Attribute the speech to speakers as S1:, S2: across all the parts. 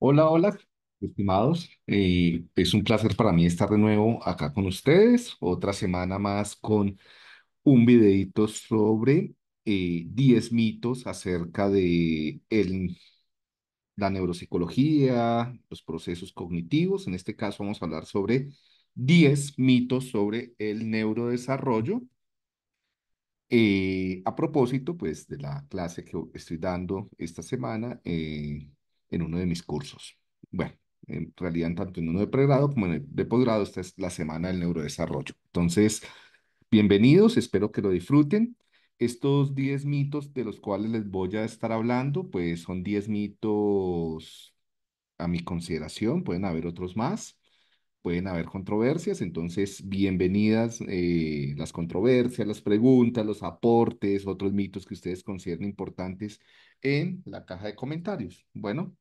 S1: Hola, hola, estimados. Eh, es un placer para mí estar de nuevo acá con ustedes, otra semana más con un videito sobre 10 eh, mitos acerca de el, la neuropsicología, los procesos cognitivos. En este caso vamos a hablar sobre 10 mitos sobre el neurodesarrollo. Eh, a propósito, pues, de la clase que estoy dando esta semana, eh, en uno de mis cursos. Bueno, en realidad, tanto en uno de pregrado como en el de posgrado, esta es la semana del neurodesarrollo. Entonces, bienvenidos, espero que lo disfruten. Estos 10 mitos de los cuales les voy a estar hablando, pues son 10 mitos a mi consideración, pueden haber otros más, pueden haber controversias, entonces bienvenidas eh, las controversias, las preguntas, los aportes, otros mitos que ustedes consideren importantes en la caja de comentarios. Bueno,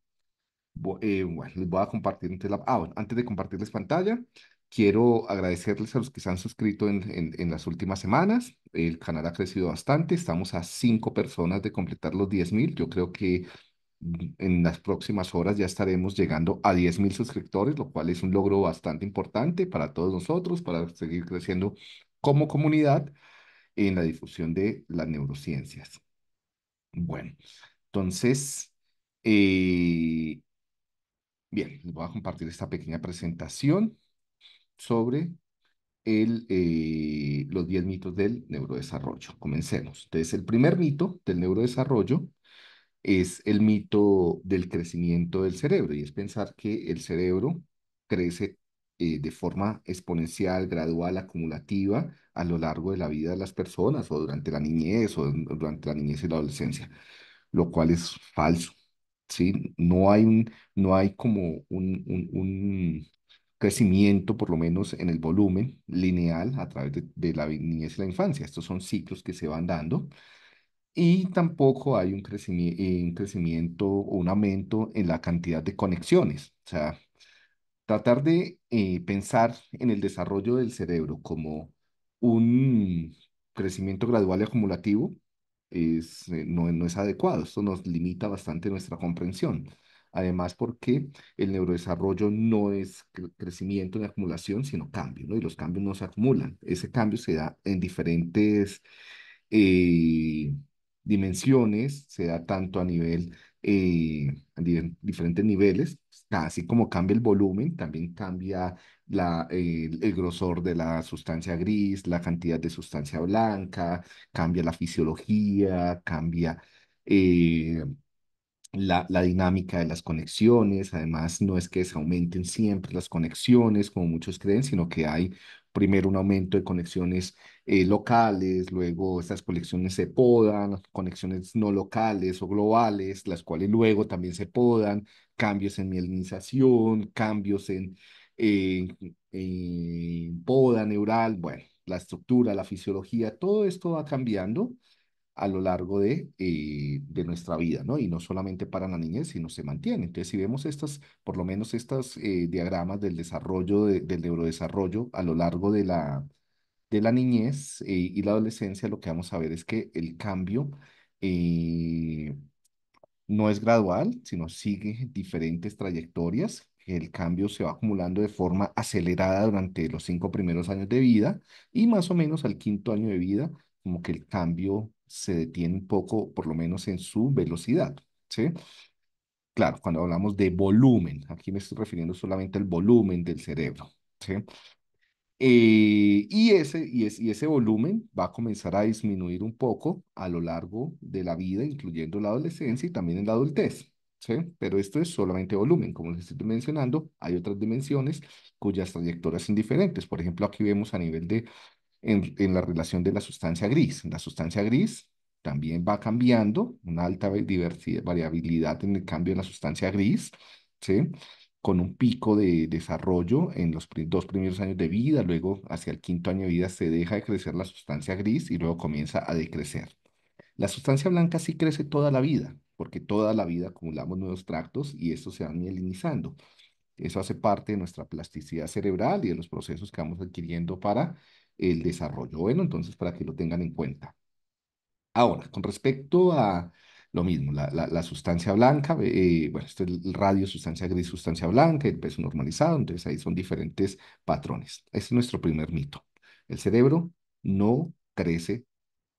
S1: eh, les voy a compartir antes, la, ah, bueno, antes de compartirles pantalla. Quiero agradecerles a los que se han suscrito en, en, las últimas semanas. El canal ha crecido bastante. Estamos a cinco personas de completar los 10.000. Yo creo que en las próximas horas ya estaremos llegando a 10.000 suscriptores, lo cual es un logro bastante importante para todos nosotros, para seguir creciendo como comunidad en la difusión de las neurociencias. Bueno, entonces, eh, bien, les voy a compartir esta pequeña presentación sobre el, eh, los 10 mitos del neurodesarrollo. Comencemos. Entonces, el primer mito del neurodesarrollo es el mito del crecimiento del cerebro y es pensar que el cerebro crece eh, de forma exponencial, gradual, acumulativa a lo largo de la vida de las personas o durante la niñez o durante la niñez y la adolescencia, lo cual es falso. ¿sí? No, hay no hay como un, crecimiento, por lo menos en el volumen lineal a través de la niñez y la infancia. Estos son ciclos que se van dando y tampoco hay un crecimiento, eh, un crecimiento o un aumento en la cantidad de conexiones. O sea, tratar de eh, pensar en el desarrollo del cerebro como un crecimiento gradual y acumulativo es, eh, no, no es adecuado. Esto nos limita bastante nuestra comprensión. Además, porque el neurodesarrollo no es crecimiento ni acumulación, sino cambio, ¿no? Y los cambios no se acumulan. Ese cambio se da en diferentes dimensiones, se da tanto a nivel, eh, a diferentes niveles, pues, así como cambia el volumen, también cambia eh, el grosor de la sustancia gris, la cantidad de sustancia blanca, cambia la fisiología, cambia... Eh, la, la, dinámica de las conexiones. Además, no es que se aumenten siempre las conexiones, como muchos creen, sino que hay primero un aumento de conexiones eh, locales, luego estas colecciones se podan, conexiones no locales o globales, las cuales luego también se podan, cambios en mielinización, cambios en, poda neural, bueno, la estructura, la fisiología, todo esto va cambiando a lo largo de, eh, de nuestra vida, ¿no? Y no solamente para la niñez, sino se mantiene. Entonces, si vemos estas, por lo menos estas eh, diagramas del desarrollo, del neurodesarrollo a lo largo de la, de la niñez eh, y la adolescencia, lo que vamos a ver es que el cambio eh, no es gradual, sino sigue diferentes trayectorias. El cambio se va acumulando de forma acelerada durante los cinco primeros años de vida y más o menos al quinto año de vida, como que el cambio se detiene un poco, por lo menos en su velocidad. ¿sí? Claro, cuando hablamos de volumen, aquí me estoy refiriendo solamente al volumen del cerebro. ¿sí? Eh, y, ese, y, es, ese volumen va a comenzar a disminuir un poco a lo largo de la vida, incluyendo la adolescencia y también en la adultez. ¿sí? Pero esto es solamente volumen. Como les estoy mencionando, hay otras dimensiones cuyas trayectorias son diferentes. Por ejemplo, aquí vemos a nivel de, en, la relación de la sustancia gris. La sustancia gris también va cambiando, una alta variabilidad en el cambio de la sustancia gris. ¿sí? con un pico de desarrollo en los dos primeros años de vida, luego hacia el quinto año de vida se deja de crecer la sustancia gris y luego comienza a decrecer. La sustancia blanca sí crece toda la vida, porque toda la vida acumulamos nuevos tractos y estos se van mielinizando. Eso hace parte de nuestra plasticidad cerebral y de los procesos que vamos adquiriendo para el desarrollo. Bueno, entonces para que lo tengan en cuenta. Ahora, con respecto a lo mismo, la, la, sustancia blanca, eh, eh, bueno, esto es el radio, sustancia gris, sustancia blanca, el peso normalizado, entonces ahí son diferentes patrones. Ese es nuestro primer mito. El cerebro no crece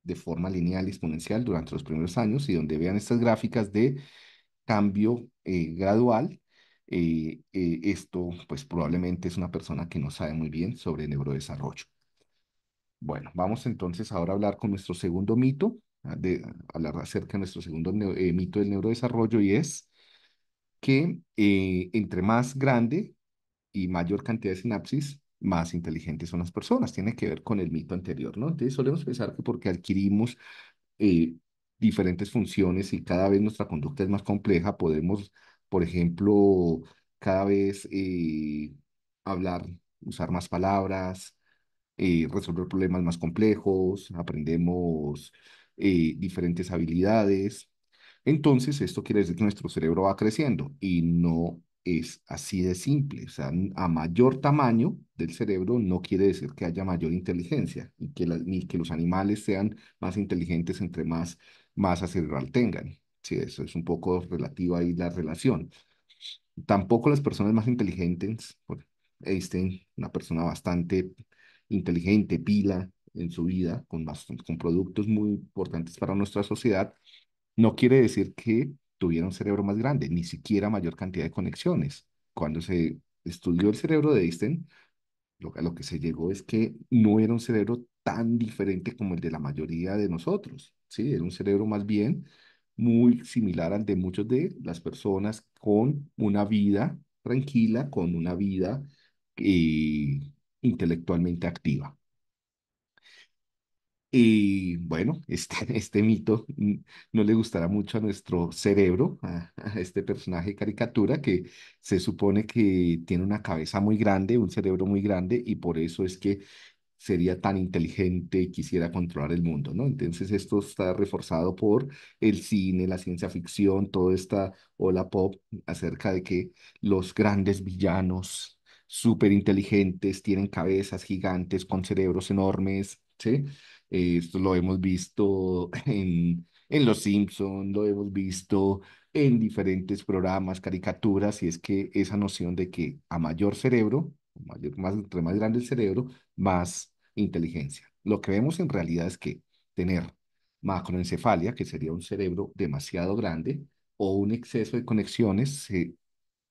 S1: de forma lineal y exponencial durante los primeros años y donde vean estas gráficas de cambio eh, gradual, esto pues probablemente es una persona que no sabe muy bien sobre neurodesarrollo. Bueno, vamos entonces ahora a hablar con nuestro segundo mito, de hablar acerca de nuestro segundo eh, mito del neurodesarrollo y es que eh, entre más grande y mayor cantidad de sinapsis, más inteligentes son las personas. Tiene que ver con el mito anterior, ¿no? Entonces solemos pensar que porque adquirimos eh, diferentes funciones y cada vez nuestra conducta es más compleja, podemos, por ejemplo, cada vez hablar, usar más palabras, resolver problemas más complejos, aprendemos eh, diferentes habilidades. Entonces, esto quiere decir que nuestro cerebro va creciendo y no es así de simple. O sea, a mayor tamaño del cerebro no quiere decir que haya mayor inteligencia y que ni que los animales sean más inteligentes entre más masa cerebral tengan. Sí, eso es un poco relativo ahí la relación. Tampoco las personas más inteligentes, Einstein, una persona bastante inteligente, pila, en su vida, con, con productos muy importantes para nuestra sociedad, no quiere decir que tuviera un cerebro más grande, ni siquiera mayor cantidad de conexiones. Cuando se estudió el cerebro de Einstein, lo, lo que se llegó es que no era un cerebro tan diferente como el de la mayoría de nosotros, ¿sí? Era un cerebro más bien muy similar al de muchos de las personas con una vida tranquila, con una vida eh, intelectualmente activa. Y bueno, este, este mito no le gustará mucho a nuestro cerebro, a, este personaje caricatura que se supone que tiene una cabeza muy grande, un cerebro muy grande y por eso es que sería tan inteligente y quisiera controlar el mundo, ¿no? Entonces esto está reforzado por el cine, la ciencia ficción, toda esta hola pop acerca de que los grandes villanos súper inteligentes tienen cabezas gigantes con cerebros enormes, ¿sí? Eh, esto lo hemos visto en, Los Simpson, lo hemos visto en diferentes programas, caricaturas, y es que esa noción de que a mayor cerebro, más, entre más grande el cerebro, más inteligencia. Lo que vemos en realidad es que tener macroencefalia, que sería un cerebro demasiado grande, o un exceso de conexiones, se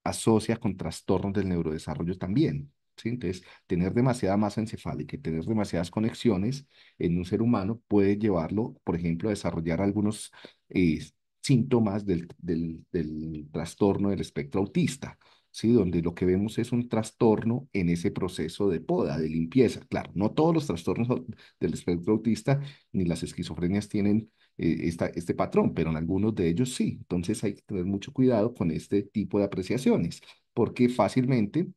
S1: asocia con trastornos del neurodesarrollo también. Entonces, tener demasiada masa encefálica y tener demasiadas conexiones en un ser humano puede llevarlo, por ejemplo, a desarrollar algunos eh, síntomas del, trastorno del espectro autista. ¿sí? donde lo que vemos es un trastorno en ese proceso de poda, de limpieza. Claro, no todos los trastornos del espectro autista ni las esquizofrenias tienen eh, esta, este patrón, pero en algunos de ellos sí. Entonces hay que tener mucho cuidado con este tipo de apreciaciones, porque fácilmente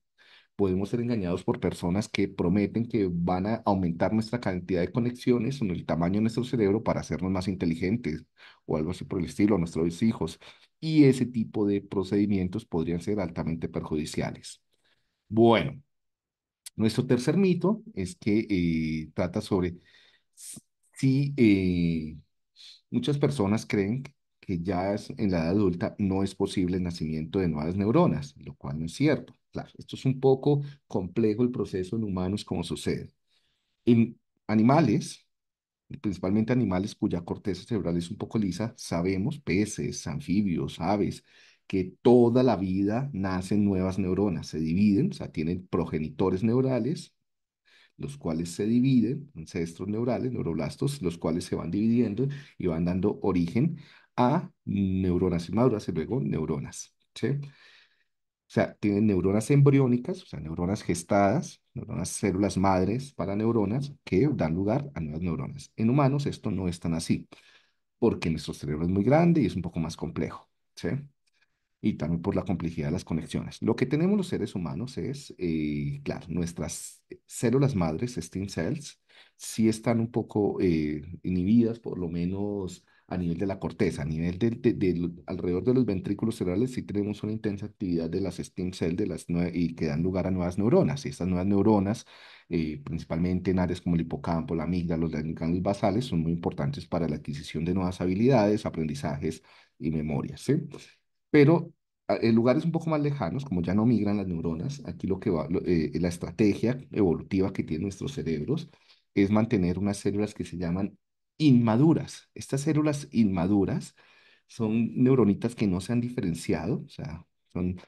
S1: podemos ser engañados por personas que prometen que van a aumentar nuestra cantidad de conexiones o el tamaño de nuestro cerebro para hacernos más inteligentes o algo así por el estilo a nuestros hijos. Y ese tipo de procedimientos podrían ser altamente perjudiciales. Bueno, nuestro tercer mito es que eh, trata sobre si eh, muchas personas creen que ya en la edad adulta no es posible el nacimiento de nuevas neuronas, lo cual no es cierto. Claro, esto es un poco complejo el proceso en humanos como sucede. En animales, principalmente animales cuya corteza cerebral es un poco lisa, sabemos, peces, anfibios, aves, que toda la vida nacen nuevas neuronas, se dividen, o sea, tienen progenitores neurales, los cuales se dividen, ancestros neurales, neuroblastos, los cuales se van dividiendo y van dando origen a neuronas inmaduras y luego neuronas, ¿sí? O sea, tienen neuronas embriónicas, o sea, neuronas gestadas, neuronas células madres para neuronas que dan lugar a nuevas neuronas. En humanos esto no es tan así, porque nuestro cerebro es muy grande y es un poco más complejo, ¿sí? Y también por la complejidad de las conexiones. Lo que tenemos los seres humanos es, eh, claro, nuestras células madres, stem cells, sí están un poco eh, inhibidas, por lo menos a nivel de la corteza, a nivel del, de, alrededor de los ventrículos cerebrales, sí tenemos una intensa actividad de las stem cells de las y que dan lugar a nuevas neuronas. Y estas nuevas neuronas, eh, principalmente en áreas como el hipocampo, la amígdala, los ganglios basales, son muy importantes para la adquisición de nuevas habilidades, aprendizajes y memorias. Pero ah, en lugares un poco más lejanos, como ya no migran las neuronas, aquí lo que va, eh, la estrategia evolutiva que tienen nuestros cerebros es mantener unas células que se llaman inmaduras. Estas células inmaduras son neuronitas que no se han diferenciado, o sea, son,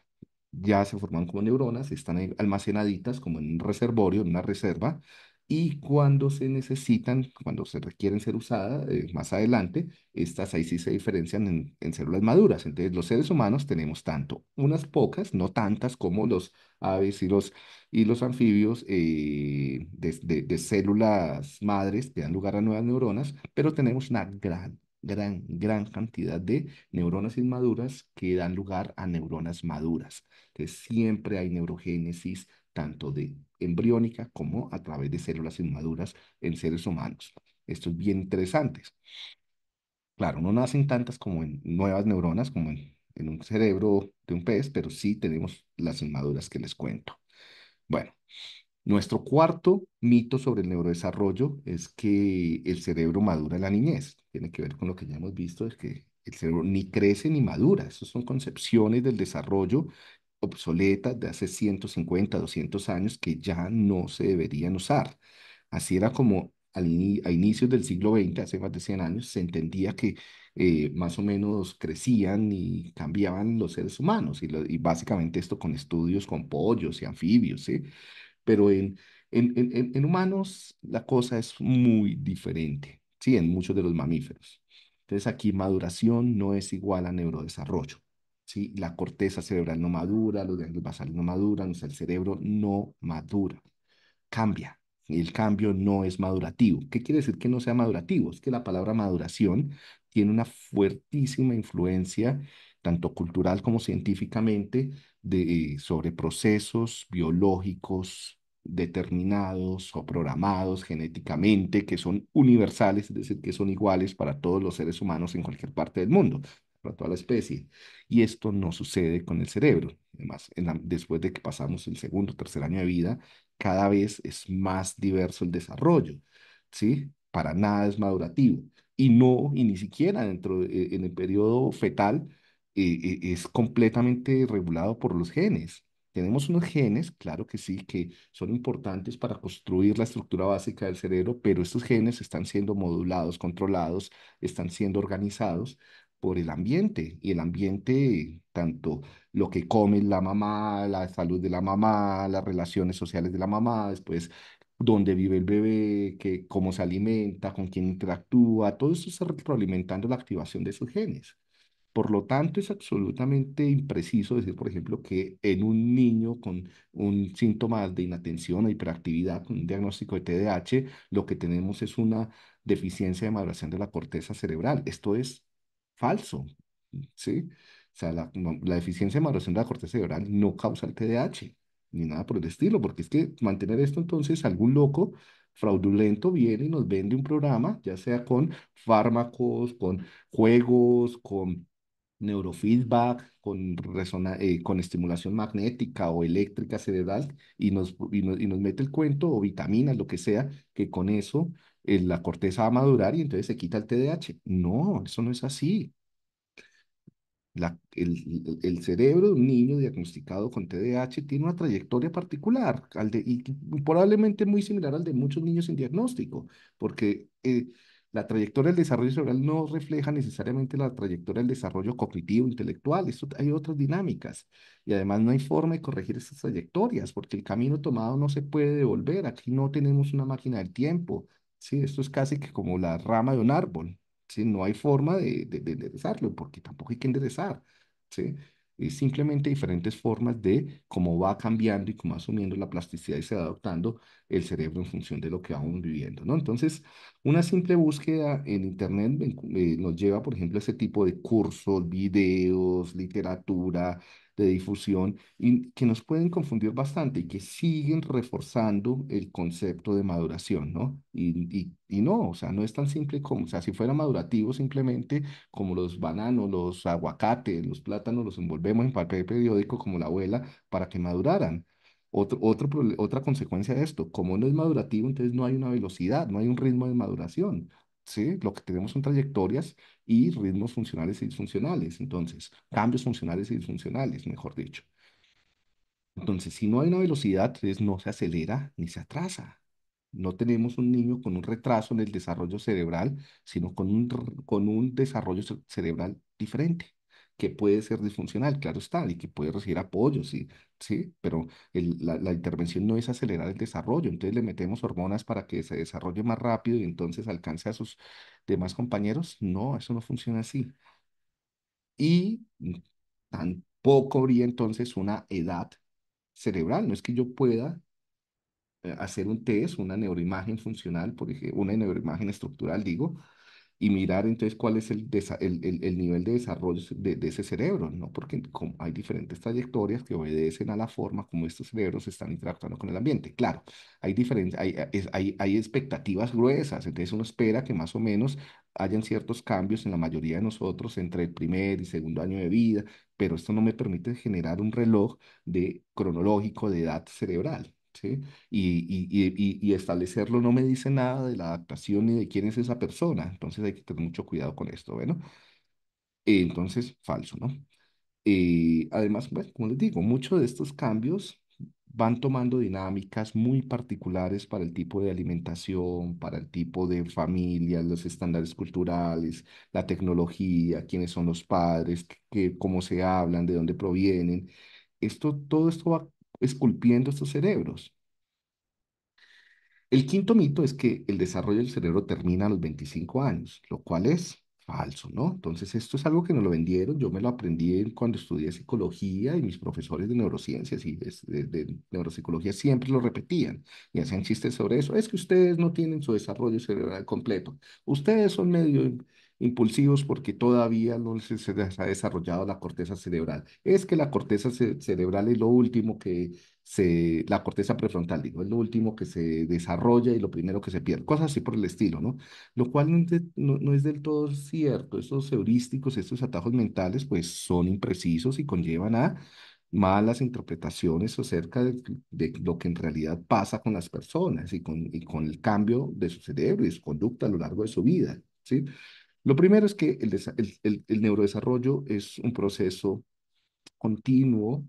S1: ya se forman como neuronas, están almacenaditas como en un reservorio, en una reserva, y cuando se necesitan, cuando se requieren ser usadas eh, más adelante, estas ahí sí se diferencian en, células maduras. Entonces, los seres humanos tenemos tanto, unas pocas, no tantas como los aves y los, y los anfibios eh, de, células madres que dan lugar a nuevas neuronas, pero tenemos una gran, gran, gran cantidad de neuronas inmaduras que dan lugar a neuronas maduras. Entonces, siempre hay neurogénesis tanto de embriónica como a través de células inmaduras en seres humanos. Esto es bien interesante. Claro, no nacen tantas como en nuevas neuronas, como en, un cerebro de un pez, pero sí tenemos las inmaduras que les cuento. Bueno, nuestro cuarto mito sobre el neurodesarrollo es que el cerebro madura en la niñez. Tiene que ver con lo que ya hemos visto, es que el cerebro ni crece ni madura. Esas son concepciones del desarrollo obsoletas de hace 150, 200 años que ya no se deberían usar. Así era como a inicios del siglo XX, hace más de 100 años, se entendía que eh, más o menos crecían y cambiaban los seres humanos, y, básicamente esto con estudios con pollos y anfibios, ¿sí? Pero en, en, en humanos la cosa es muy diferente, ¿sí? En muchos de los mamíferos. Entonces aquí maduración no es igual a neurodesarrollo. La corteza cerebral no madura, los ganglios basales no maduran, el cerebro no madura, cambia. El cambio no es madurativo. ¿Qué quiere decir que no sea madurativo? Es que la palabra maduración tiene una fuertísima influencia, tanto cultural como científicamente, de, sobre procesos biológicos determinados o programados genéticamente, que son universales, es decir, que son iguales para todos los seres humanos en cualquier parte del mundo para toda la especie. Y esto no sucede con el cerebro. Además, después de que pasamos el segundo, tercer año de vida, cada vez es más diverso el desarrollo, ¿sí? Para nada es madurativo. Y no, y ni siquiera dentro, en el periodo fetal, eh, eh, es completamente regulado por los genes. Tenemos unos genes, claro que sí, que son importantes para construir la estructura básica del cerebro, pero estos genes están siendo modulados, controlados, están siendo organizados por el ambiente y el ambiente, tanto lo que come la mamá, la salud de la mamá, las relaciones sociales de la mamá, después dónde vive el bebé, que, cómo se alimenta, con quién interactúa, todo eso está retroalimentando la activación de sus genes. Por lo tanto, es absolutamente impreciso decir, por ejemplo, que en un niño con un síntoma de inatención o hiperactividad, con un diagnóstico de TDAH, lo que tenemos es una deficiencia de maduración de la corteza cerebral. Esto es falso, ¿sí? O sea, la, deficiencia de maduración de la corteza cerebral no causa el TDAH, ni nada por el estilo, porque es que mantener esto entonces algún loco fraudulento viene y nos vende un programa, ya sea con fármacos, con juegos, con neurofeedback, con, eh, con estimulación magnética o eléctrica cerebral y nos, y, nos, y nos mete el cuento o vitaminas, lo que sea, que con eso eh, la corteza va a madurar y entonces se quita el TDAH. No, eso no es así. La, el, el, cerebro de un niño diagnosticado con TDAH tiene una trayectoria particular al de, y probablemente muy similar al de muchos niños sin diagnóstico, porque eh, la trayectoria del desarrollo cerebral no refleja necesariamente la trayectoria del desarrollo cognitivo, intelectual, hay otras dinámicas y además no hay forma de corregir esas trayectorias porque el camino tomado no se puede devolver, aquí no tenemos una máquina del tiempo, ¿sí? Esto es casi que como la rama de un árbol, ¿sí? No hay forma de, de, enderezarlo porque tampoco hay que enderezar, ¿sí? Es simplemente diferentes formas de cómo va cambiando y cómo asumiendo la plasticidad y se va adoptando el cerebro en función de lo que vamos viviendo, ¿no? Entonces, una simple búsqueda en Internet eh, nos lleva, por ejemplo, a ese tipo de cursos, videos, literatura, de difusión y que nos pueden confundir bastante y que siguen reforzando el concepto de maduración, ¿no? Y, no, o sea, no es tan simple como, o sea, si fuera madurativo simplemente como los bananos, los aguacates, los plátanos, los envolvemos en papel periódico como la abuela para que maduraran. otro, otra consecuencia de esto, como no es madurativo, entonces no hay una velocidad, no hay un ritmo de maduración. ¿sí? Lo que tenemos son trayectorias y ritmos funcionales y disfuncionales. Entonces, cambios funcionales y disfuncionales, mejor dicho. Entonces, si no hay una velocidad, entonces no se acelera ni se atrasa. No tenemos un niño con un retraso en el desarrollo cerebral, sino con un, con un desarrollo cerebral diferente que puede ser disfuncional, claro está, y que puede recibir apoyo, sí, sí, pero la, intervención no es acelerar el desarrollo, entonces le metemos hormonas para que se desarrolle más rápido y entonces alcance a sus demás compañeros. No, eso no funciona así. Y tampoco habría entonces una edad cerebral, no es que yo pueda eh, hacer un test, una neuroimagen funcional, por ejemplo, una neuroimagen estructural, digo, y mirar entonces cuál es el, el, el, nivel de desarrollo de, ese cerebro, ¿no? Porque hay diferentes trayectorias que obedecen a la forma como estos cerebros están interactuando con el ambiente. Claro, hay, diferentes, eh, hay, hay expectativas gruesas, entonces uno espera que más o menos hayan ciertos cambios en la mayoría de nosotros entre el primer y segundo año de vida, pero esto no me permite generar un reloj de, cronológico de edad cerebral. ¿sí? Y, y, y, y, establecerlo no me dice nada de la adaptación ni de quién es esa persona. Entonces hay que tener mucho cuidado con esto, bueno. Entonces, falso, ¿no? Eh, además, como les digo, muchos de estos cambios van tomando dinámicas muy particulares para el tipo de alimentación, para el tipo de familia, los estándares culturales, la tecnología, quiénes son los padres, que, cómo se hablan, de dónde provienen. Esto, todo esto va esculpiendo estos cerebros. El quinto mito es que el desarrollo del cerebro termina a los 25 años, lo cual es falso, ¿no? Entonces, esto es algo que nos lo vendieron, yo me lo aprendí cuando estudié psicología y mis profesores de neurociencias y de, neuropsicología siempre lo repetían y hacían chistes sobre eso. Es que ustedes no tienen su desarrollo cerebral completo, ustedes son medio impulsivos porque todavía no se, se ha desarrollado la corteza cerebral. Es que la corteza cerebral es lo último que se, la corteza prefrontal, digo, es lo último que se desarrolla y lo primero que se pierde, cosas así por el estilo, ¿no? Lo cual no es, no, es del todo cierto. Estos heurísticos, estos atajos mentales, pues son imprecisos y conllevan a malas interpretaciones acerca de, de, lo que en realidad pasa con las personas y con, y con el cambio de su cerebro y su conducta a lo largo de su vida, ¿sí? Lo primero es que el, neurodesarrollo es un proceso continuo,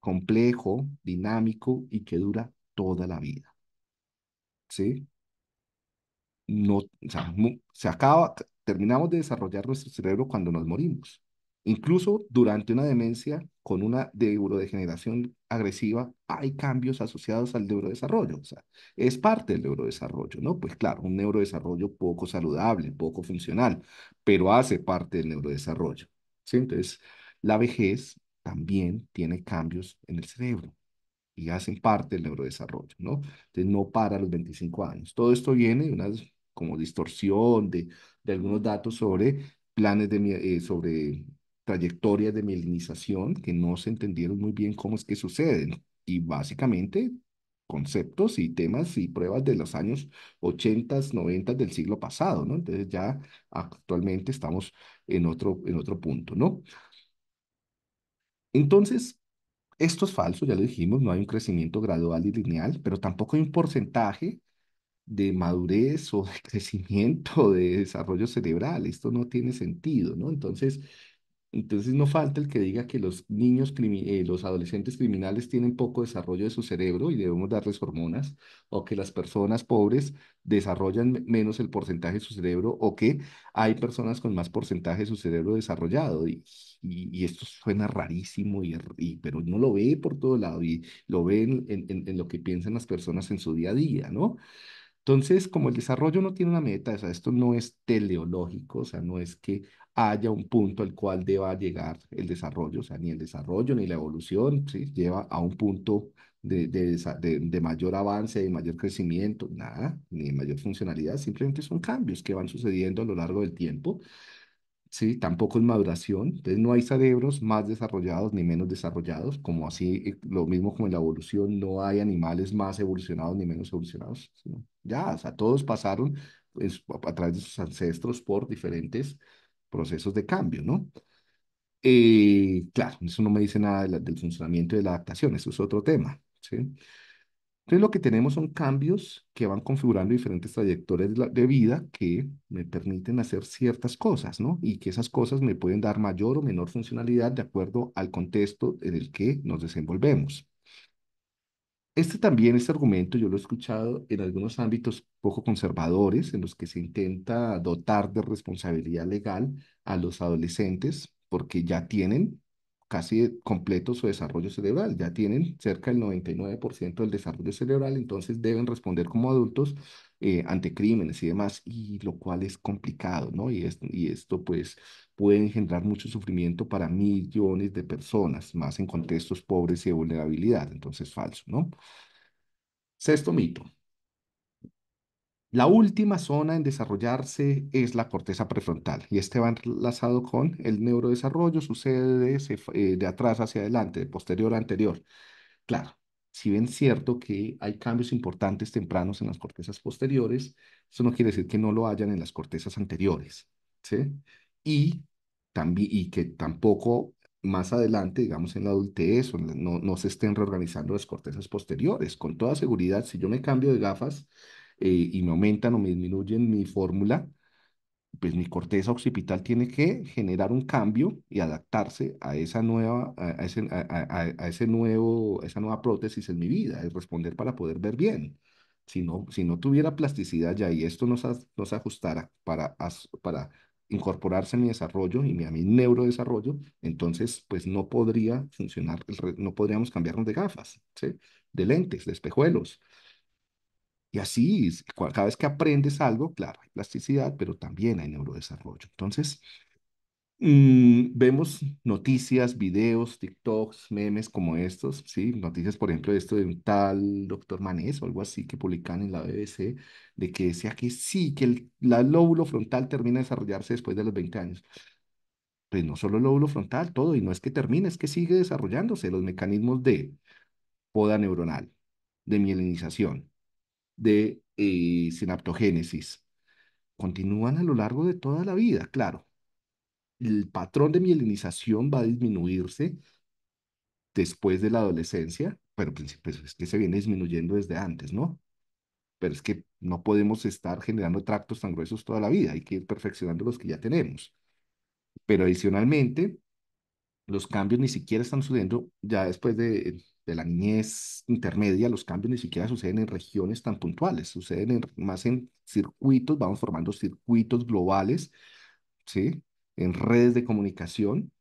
S1: complejo, dinámico y que dura toda la vida. No, se acaba, terminamos de desarrollar nuestro cerebro cuando nos morimos. Incluso durante una demencia con una neurodegeneración agresiva, hay cambios asociados al neurodesarrollo. O sea, es parte del neurodesarrollo, ¿no? Pues claro, un neurodesarrollo poco saludable, poco funcional, pero hace parte del neurodesarrollo. ¿sí? Entonces, la vejez también tiene cambios en el cerebro y hacen parte del neurodesarrollo, ¿no? Entonces, no para los 25 años. Todo esto viene de una como distorsión de, de algunos datos sobre planes de, eh, sobre trayectorias de mielinización que no se entendieron muy bien cómo es que suceden. Y básicamente conceptos y temas y pruebas de los años 80, 90 del siglo pasado, ¿no? Entonces ya actualmente estamos en otro, en otro punto, ¿no? Entonces, esto es falso, ya lo dijimos, no hay un crecimiento gradual y lineal, pero tampoco hay un porcentaje de madurez o de crecimiento de desarrollo cerebral. Esto no tiene sentido, ¿no? Entonces, entonces no falta el que diga que los niños, eh, los adolescentes criminales tienen poco desarrollo de su cerebro y debemos darles hormonas, o que las personas pobres desarrollan menos el porcentaje de su cerebro, o que hay personas con más porcentaje de su cerebro desarrollado. Y, y, esto suena rarísimo, y, pero no lo ve por todo lado y lo ve en lo que piensan las personas en su día a día, ¿no? Entonces, como el desarrollo no tiene una meta, sea, esto no es teleológico, o sea, no es que haya un punto al cual deba llegar el desarrollo, o sea, ni el desarrollo ni la evolución lleva a un punto de, de, mayor avance, de mayor crecimiento, nada, ni mayor funcionalidad, simplemente son cambios que van sucediendo a lo largo del tiempo ¿sí? Tampoco es maduración. Entonces no hay cerebros más desarrollados ni menos desarrollados, como así, eh, lo mismo como en la evolución, no hay animales más evolucionados ni menos evolucionados. Ya, o sea, todos pasaron pues, a través de sus ancestros por diferentes procesos de cambio, ¿no? Eh, claro, eso no me dice nada del funcionamiento de la adaptación, eso es otro tema, ¿sí? Entonces lo que tenemos son cambios que van configurando diferentes trayectorias de, vida que me permiten hacer ciertas cosas, ¿no? Y que esas cosas me pueden dar mayor o menor funcionalidad de acuerdo al contexto en el que nos desenvolvemos. Este también, este argumento, yo lo he escuchado en algunos ámbitos poco conservadores en los que se intenta dotar de responsabilidad legal a los adolescentes porque ya tienen casi completo su desarrollo cerebral, ya tienen cerca del 99% del desarrollo cerebral, entonces deben responder como adultos eh, ante crímenes y demás, y lo cual es complicado, ¿no? Y, y esto pues puede generar mucho sufrimiento para millones de personas, más en contextos pobres y de vulnerabilidad, entonces falso, ¿no? Sexto mito, la última zona en desarrollarse es la corteza prefrontal y este va enlazado con el neurodesarrollo, sucede eh, de, atrás hacia adelante, de posterior a anterior. Claro, si bien cierto que hay cambios importantes tempranos en las cortezas posteriores, eso no quiere decir que no lo hayan en las cortezas anteriores, ¿sí? Y, también, y que tampoco más adelante, digamos en la adultez, no se estén reorganizando las cortezas posteriores. Con toda seguridad, si yo me cambio de gafas, eh, y me aumentan o me disminuyen mi fórmula, pues mi corteza occipital tiene que generar un cambio y adaptarse a esa nueva, a, ese, a, a, ese nuevo, esa nueva prótesis en mi vida, es responder para poder ver bien. Si no, si no tuviera plasticidad ya y esto nos, se ajustara para, para incorporarse en mi desarrollo y mi, a mi neurodesarrollo, entonces pues no podría funcionar, no podríamos cambiarnos de gafas, de lentes, de espejuelos. Y así, cada vez que aprendes algo, claro, hay plasticidad, pero también hay neurodesarrollo. Entonces, mm, vemos noticias, videos, TikToks, memes como estos, ¿sí? Noticias, por ejemplo, de esto de un tal doctor Manés o algo así que publican en la BBC, de que decía que sí, que el la lóbulo frontal termina de desarrollarse después de los 20 años. Pues no solo el lóbulo frontal, todo, y no es que termine, es que sigue desarrollándose los mecanismos de poda neuronal, de mielinización, de eh, sinaptogénesis. Continúan a lo largo de toda la vida, claro. El patrón de mielinización va a disminuirse después de la adolescencia, pero pues, pues, es que se viene disminuyendo desde antes, ¿no? Pero es que no podemos estar generando tractos tan gruesos toda la vida, hay que ir perfeccionando los que ya tenemos. Pero adicionalmente, los cambios ni siquiera están sucediendo ya después de de la niñez intermedia, los cambios ni siquiera suceden en regiones tan puntuales, suceden más en circuitos, vamos formando circuitos globales, ¿sí? En redes de comunicación,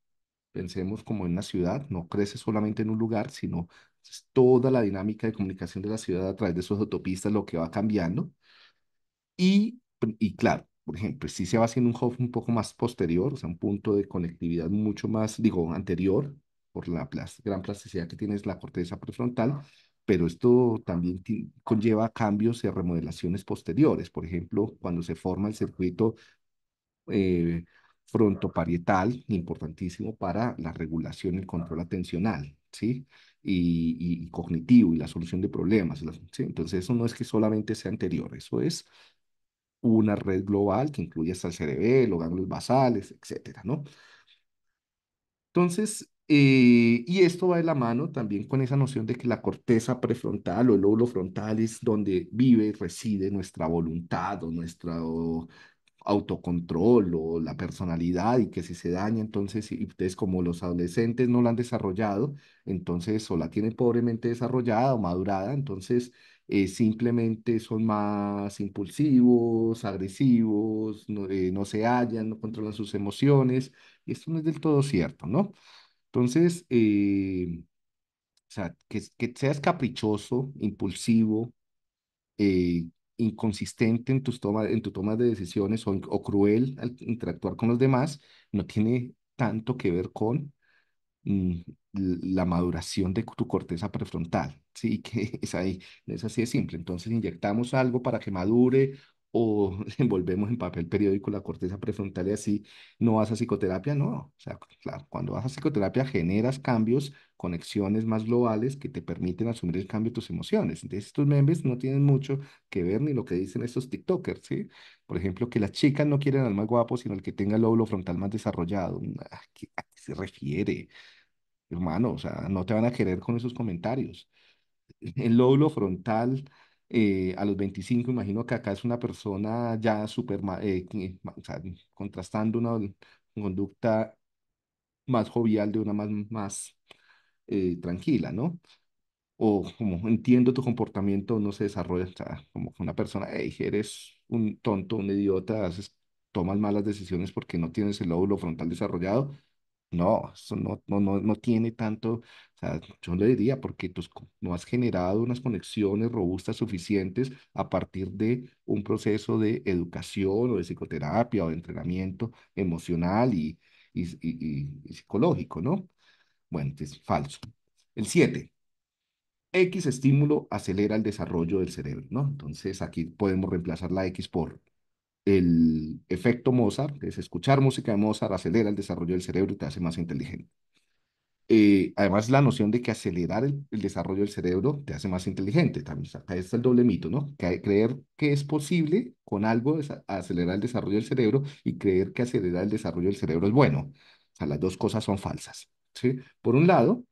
S1: pensemos como en una ciudad, no crece solamente en un lugar, sino toda la dinámica de comunicación de la ciudad a través de sus autopistas lo que va cambiando. Y, claro, por ejemplo, si se va haciendo un hub un poco más posterior, o sea, un punto de conectividad mucho más, digo, anterior, por la gran plasticidad que tiene la corteza prefrontal, pero esto también conlleva cambios y remodelaciones posteriores. Por ejemplo, cuando se forma el circuito eh, frontoparietal, importantísimo para la regulación y el control atencional, ¿sí? Y, cognitivo y la solución de problemas. Entonces, eso no es que solamente sea anterior, eso es una red global que incluye hasta el cerebelo, ganglios basales, etcétera, ¿no? Entonces, eh, y esto va de la mano también con esa noción de que la corteza prefrontal o el lóbulo frontal es donde vive, reside nuestra voluntad o nuestro autocontrol o la personalidad y que si se daña, entonces, y ustedes como los adolescentes no la han desarrollado, entonces o la tienen pobremente desarrollada o madurada, entonces eh, simplemente son más impulsivos, agresivos, no, eh, no se hallan, no controlan sus emociones, y esto no es del todo cierto, ¿no? Entonces, eh, o sea, que, que seas caprichoso, impulsivo, eh, inconsistente en, tus tomas en tu toma de decisiones o, o, cruel al interactuar con los demás, no tiene tanto que ver con mm, la maduración de tu corteza prefrontal, ¿sí? Que es ahí, es así de simple. Entonces inyectamos algo para que madure o envolvemos en papel periódico la corteza prefrontal y así no vas a psicoterapia, no. O sea, claro, cuando vas a psicoterapia generas cambios, conexiones más globales que te permiten asumir el cambio de tus emociones. Entonces, estos memes no tienen mucho que ver ni lo que dicen estos TikTokers, ¿sí? Por ejemplo, que las chicas no quieren al más guapo, sino al que tenga el lóbulo frontal más desarrollado. Mm, ¿A ah, qué, a qué se refiere? Hermano, o sea, no te van a querer con esos comentarios. El lóbulo frontal eh, a los 25, imagino que acá es una persona ya súper, eh, o sea, contrastando una conducta más jovial de una más, más eh, tranquila, ¿no? O como entiendo tu comportamiento, no se desarrolla o sea, como una persona, hey, eres un tonto, un idiota, haces, tomas malas decisiones porque no tienes el lóbulo frontal desarrollado, no, eso no, no, no, tiene tanto, o sea, yo le diría, porque pues, no has generado unas conexiones robustas suficientes a partir de un proceso de educación o de psicoterapia o de entrenamiento emocional y, psicológico, ¿no? Bueno, es falso. El siete, X estímulo acelera el desarrollo del cerebro, ¿no? Entonces aquí podemos reemplazar la X por el efecto Mozart, es escuchar música de Mozart, acelera el desarrollo del cerebro y te hace más inteligente. Eh, además, la noción de que acelerar el, desarrollo del cerebro te hace más inteligente. También acá está el doble mito, ¿no? Que, creer que es posible con algo acelerar el desarrollo del cerebro y creer que acelerar el desarrollo del cerebro es bueno. O sea, las dos cosas son falsas. ¿sí? Por un lado,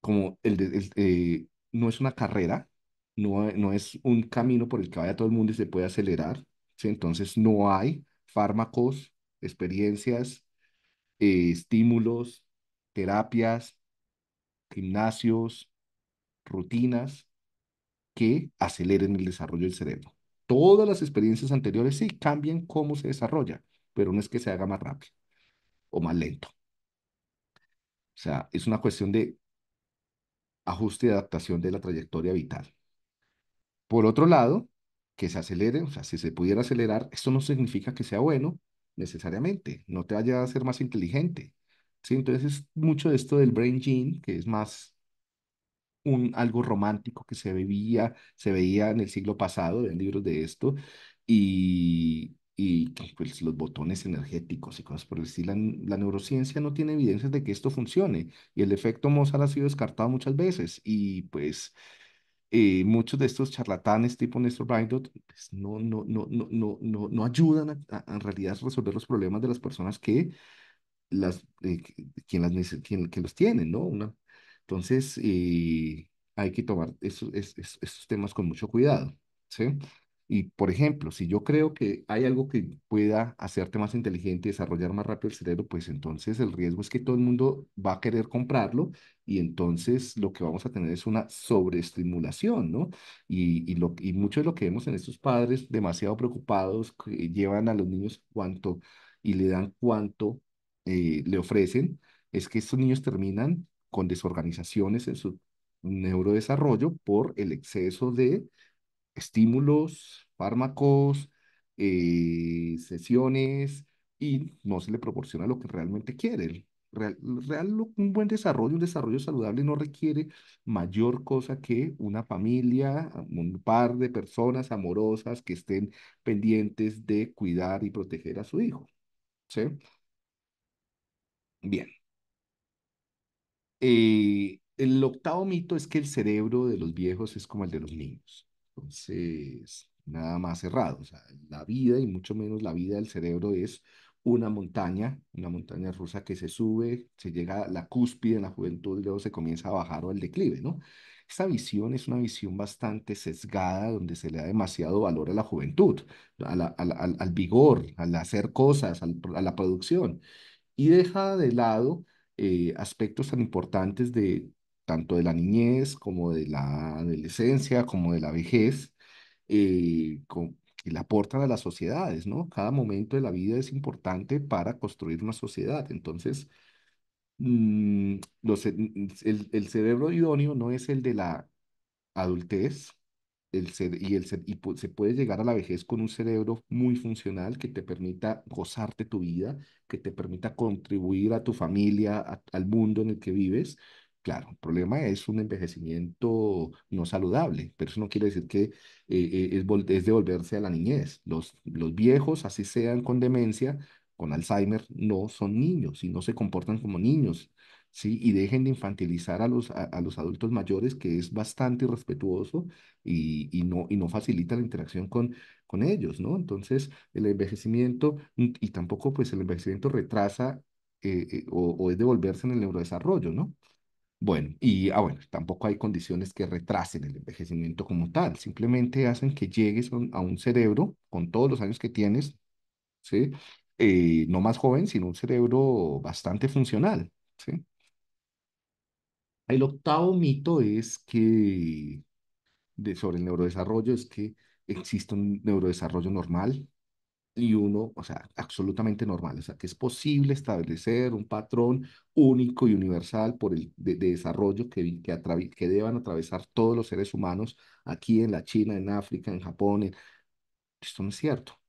S1: como eh, no es una carrera, no, no es un camino por el que vaya todo el mundo y se puede acelerar, entonces no hay fármacos, experiencias, eh, estímulos, terapias, gimnasios, rutinas que aceleren el desarrollo del cerebro. Todas las experiencias anteriores sí cambian cómo se desarrolla, pero no es que se haga más rápido o más lento. O sea, es una cuestión de ajuste y adaptación de la trayectoria vital. Por otro lado, que se acelere, o sea, si se pudiera acelerar, esto no significa que sea bueno necesariamente, no te vaya a ser más inteligente. ¿sí? Entonces mucho de esto del brain gene, que es más un, algo romántico que se veía, se veía en el siglo pasado, en libros de esto, y, y pues, los botones energéticos y cosas por el estilo. La, la, neurociencia no tiene evidencias de que esto funcione y el efecto Mozart ha sido descartado muchas veces y pues eh, muchos de estos charlatanes tipo Néstor Bindot pues no, no, no, no, no, no, no ayudan a, en realidad a resolver los problemas de las personas que las, eh, quien, las quien, los tienen, ¿no? Una, entonces, eh, hay que tomar esos, temas con mucho cuidado, ¿sí? Y, por ejemplo, si yo creo que hay algo que pueda hacerte más inteligente, desarrollar más rápido el cerebro, pues entonces el riesgo es que todo el mundo va a querer comprarlo y entonces lo que vamos a tener es una sobreestimulación, ¿no? Y, lo, y mucho de lo que vemos en estos padres demasiado preocupados que llevan a los niños cuánto y le dan cuánto eh, le ofrecen, es que estos niños terminan con desorganizaciones en su neurodesarrollo por el exceso de estímulos, fármacos, eh, sesiones y no se le proporciona lo que realmente quiere. un buen desarrollo, un desarrollo saludable no requiere mayor cosa que una familia, un par de personas amorosas que estén pendientes de cuidar y proteger a su hijo. ¿Sí? Bien. Eh, el octavo mito es que el cerebro de los viejos es como el de los niños. Entonces, nada más cerrado. O sea, la vida y mucho menos la vida del cerebro es una montaña, una montaña rusa que se sube, se llega a la cúspide en la juventud y luego se comienza a bajar o al declive, ¿no? Esta visión es una visión bastante sesgada donde se le da demasiado valor a la juventud, al, al, vigor, al hacer cosas, a la producción y deja de lado eh, aspectos tan importantes de, tanto de la niñez como de la adolescencia, como de la vejez, y eh, la que aportan a las sociedades, ¿no? Cada momento de la vida es importante para construir una sociedad. Entonces, mm, mm, mm, el, cerebro idóneo no es el de la adultez. El y, el se puede llegar a la vejez con un cerebro muy funcional que te permita gozarte tu vida, que te permita contribuir a tu familia, al mundo en el que vives, Claro, el problema es un envejecimiento no saludable, pero eso no quiere decir que eh, eh, es, devolverse a la niñez. Los, los viejos, así sean con demencia, con Alzheimer, no son niños y no se comportan como niños. ¿sí? Y dejen de infantilizar a los, a, los adultos mayores, que es bastante irrespetuoso y, no, y no facilita la interacción con, con ellos, ¿no? Entonces, el envejecimiento, mm, y tampoco pues el envejecimiento retrasa eh, o, es devolverse en el neurodesarrollo, ¿no? Bueno, y ah, bueno, tampoco hay condiciones que retrasen el envejecimiento como tal, simplemente hacen que llegues a un cerebro con todos los años que tienes, eh, no más joven, sino un cerebro bastante funcional, El octavo mito es que, sobre el neurodesarrollo, es que existe un neurodesarrollo normal, y uno, o sea, absolutamente normal, o sea, que es posible establecer un patrón único y universal por el, de, desarrollo que, que, deban atravesar todos los seres humanos aquí en la China, en África, en Japón. Esto no es cierto.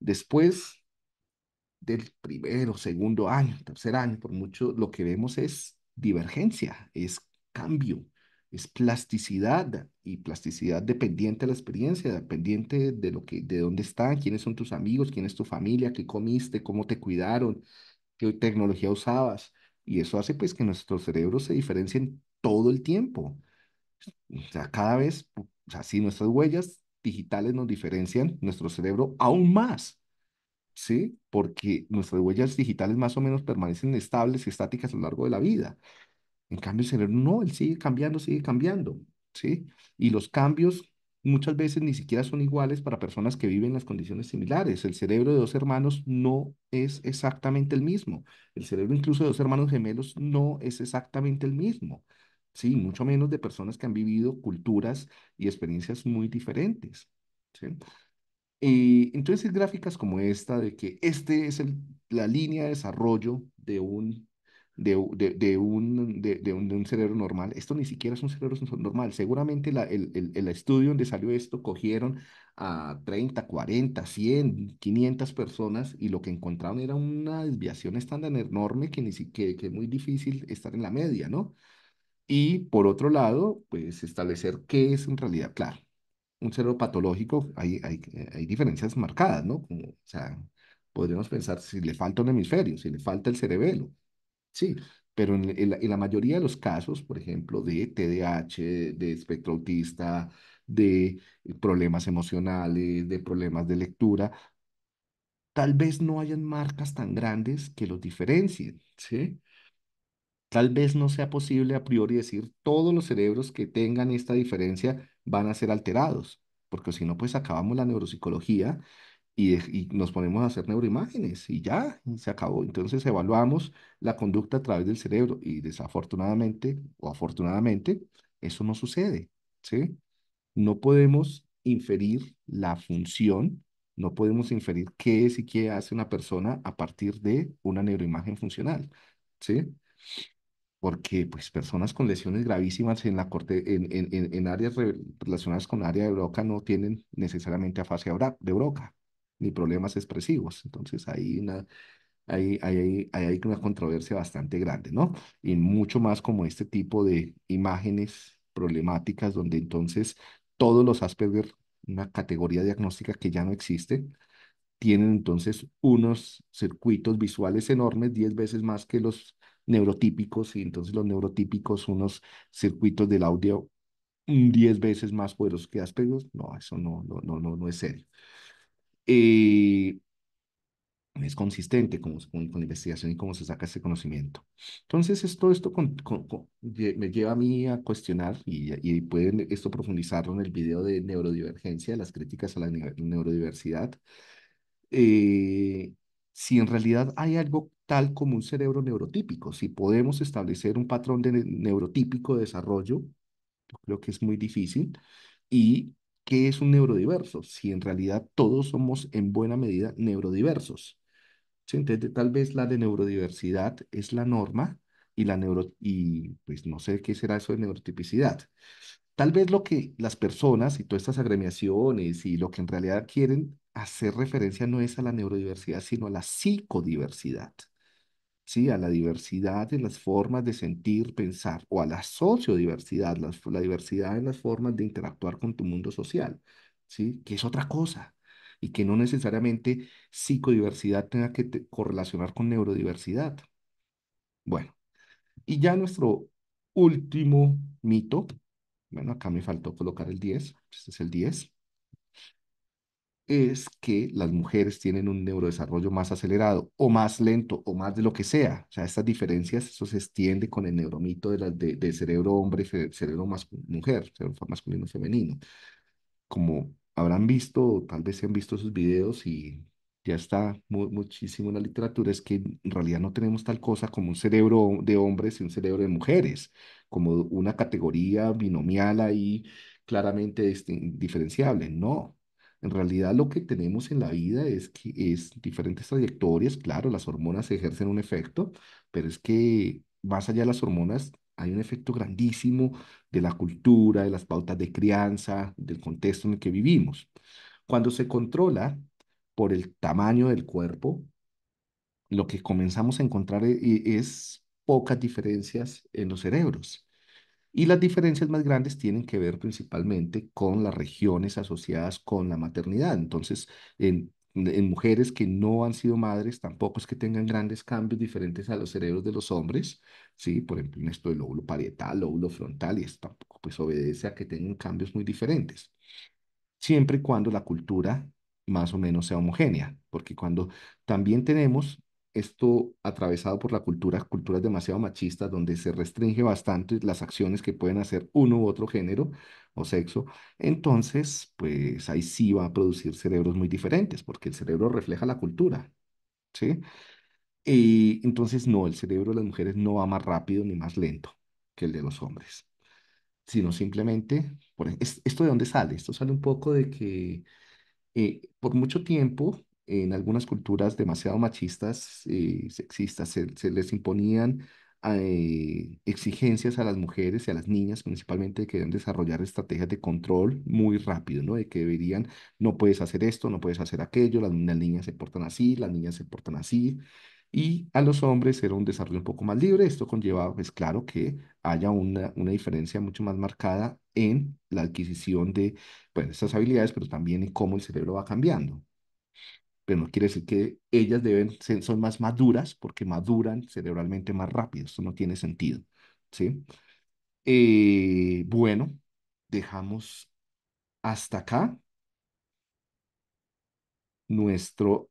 S1: Después del primero, segundo año, tercer año, por mucho, lo que vemos es divergencia, es cambio, es plasticidad y plasticidad dependiente de la experiencia, dependiente de lo que, de dónde están, quiénes son tus amigos, quién es tu familia, qué comiste, cómo te cuidaron, qué tecnología usabas. Y eso hace pues que nuestros cerebros se diferencien todo el tiempo. O sea, cada vez, o sea, si nuestras huellas digitales nos diferencian, nuestro cerebro aún más. ¿Sí? Porque nuestras huellas digitales más o menos permanecen estables y estáticas a lo largo de la vida. En cambio, el cerebro no, él sigue cambiando, sigue cambiando, ¿sí? Y los cambios muchas veces ni siquiera son iguales para personas que viven las condiciones similares. El cerebro de dos hermanos no es exactamente el mismo. El cerebro incluso de dos hermanos gemelos no es exactamente el mismo. Sí, mucho menos de personas que han vivido culturas y experiencias muy diferentes. ¿sí? Y entonces gráficas como esta de que este es la línea de desarrollo de un de, un, de, cerebro normal. Esto ni siquiera es un cerebro normal. Seguramente la, el, el, el, estudio donde salió esto cogieron a 30, 40, 100, 500 personas y lo que encontraron era una desviación estándar enorme que, ni que, es muy difícil estar en la media, ¿no? Y por otro lado, pues establecer qué es en realidad, claro. Un cerebro patológico, hay, hay, eh, diferencias marcadas, ¿no? o sea, podríamos pensar si le falta un hemisferio, si le falta el cerebelo, Sí, pero en, la, mayoría de los casos, por ejemplo, de TDAH, de espectro autista, de problemas emocionales, de problemas de lectura, tal vez no hayan marcas tan grandes que los diferencien, ¿sí? Tal vez no sea posible a priori decir todos los cerebros que tengan esta diferencia van a ser alterados, porque si no, pues acabamos la neuropsicología y, nos ponemos a hacer neuroimágenes y ya, se acabó. Entonces evaluamos la conducta a través del cerebro y desafortunadamente o afortunadamente eso no sucede, ¿sí? No podemos inferir la función, no podemos inferir qué es y qué hace una persona a partir de una neuroimagen funcional, ¿sí? Porque pues personas con lesiones gravísimas en la corte, en, en, áreas relacionadas con área de Broca no tienen necesariamente afasia de Broca, ni problemas expresivos. Entonces hay una, hay, hay, hay una controversia bastante grande, ¿no? Y mucho más como este tipo de imágenes problemáticas donde entonces todos los Asperger, una categoría diagnóstica que ya no existe, tienen entonces unos circuitos visuales enormes, 10 veces más que los neurotípicos, y entonces los neurotípicos, unos circuitos del audio 10 veces más poderosos que Asperger. No, eso no, no, no, no, no es serio. Eh, es consistente con, con, la investigación y cómo se saca ese conocimiento. Entonces, esto, esto me lleva a mí a cuestionar y, pueden esto profundizarlo en el video de neurodivergencia, las críticas a la neurodiversidad. Eh, si en realidad hay algo tal como un cerebro neurotípico, si podemos establecer un patrón de neurotípico de desarrollo, yo creo que es muy difícil, y ¿qué es un neurodiverso? Si en realidad todos somos en buena medida neurodiversos. tal vez la de neurodiversidad es la norma y la y pues no sé qué será eso de neurotipicidad. Tal vez lo que las personas y todas estas agremiaciones y lo que en realidad quieren hacer referencia no es a la neurodiversidad, sino a la psicodiversidad. ¿sí? a la diversidad de las formas de sentir, pensar, o a la sociodiversidad, la, diversidad en las formas de interactuar con tu mundo social, ¿sí? que es otra cosa, y que no necesariamente psicodiversidad tenga que correlacionar con neurodiversidad. Bueno, y ya nuestro último mito, bueno, acá me faltó colocar el 10, este es el 10, es que las mujeres tienen un neurodesarrollo más acelerado o más lento o más de lo que sea. O sea, estas diferencias, eso se extiende con el neuromito de, de, cerebro hombre, cerebro mujer, cerebro masculino femenino. Como habrán visto, o tal vez se han visto sus videos y ya está muchísimo en la literatura, es que en realidad no tenemos tal cosa como un cerebro de hombres y un cerebro de mujeres, como una categoría binomial ahí claramente diferenciable. No, en realidad lo que tenemos en la vida es que es diferentes trayectorias, claro, las hormonas ejercen un efecto, pero es que más allá de las hormonas hay un efecto grandísimo de la cultura, de las pautas de crianza, del contexto en el que vivimos. Cuando se controla por el tamaño del cuerpo, lo que comenzamos a encontrar eh, es pocas diferencias en los cerebros. Y las diferencias más grandes tienen que ver principalmente con las regiones asociadas con la maternidad. Entonces, en, mujeres que no han sido madres, tampoco es que tengan grandes cambios diferentes a los cerebros de los hombres, ¿sí? Por ejemplo, en esto del lóbulo parietal, lóbulo frontal, y esto tampoco pues, obedece a que tengan cambios muy diferentes. Siempre y cuando la cultura más o menos sea homogénea, porque cuando también tenemos esto atravesado por la cultura, culturas demasiado machistas, donde se restringe bastante las acciones que pueden hacer uno u otro género o sexo, entonces, pues ahí sí va a producir cerebros muy diferentes, porque el cerebro refleja la cultura, ¿sí? Y entonces, no, el cerebro de las mujeres no va más rápido ni más lento que el de los hombres, sino simplemente, ¿esto de dónde sale? Esto sale un poco de que eh, por mucho tiempo en algunas culturas demasiado machistas, eh, sexistas, se, les imponían eh, exigencias a las mujeres y a las niñas principalmente que deben desarrollar estrategias de control muy rápido, ¿no? De que deberían, no puedes hacer esto, no puedes hacer aquello, las, niñas se portan así, las niñas se portan así, y a los hombres era un desarrollo un poco más libre. Esto conlleva pues claro, que haya una, una diferencia mucho más marcada en la adquisición de, estas pues, habilidades, pero también en cómo el cerebro va cambiando no quiere decir que ellas deben son más maduras porque maduran cerebralmente más rápido. Eso no tiene sentido, ¿sí? Eh, bueno, dejamos hasta acá nuestro,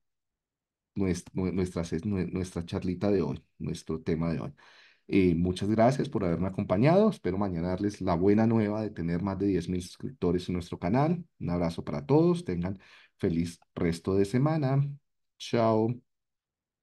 S1: nuestra, nuestra, charlita de hoy, nuestro tema de hoy. Eh, muchas gracias por haberme acompañado. Espero mañana darles la buena nueva de tener más de 10.000 suscriptores en nuestro canal. Un abrazo para todos. Tengan Feliz resto de semana. Chao.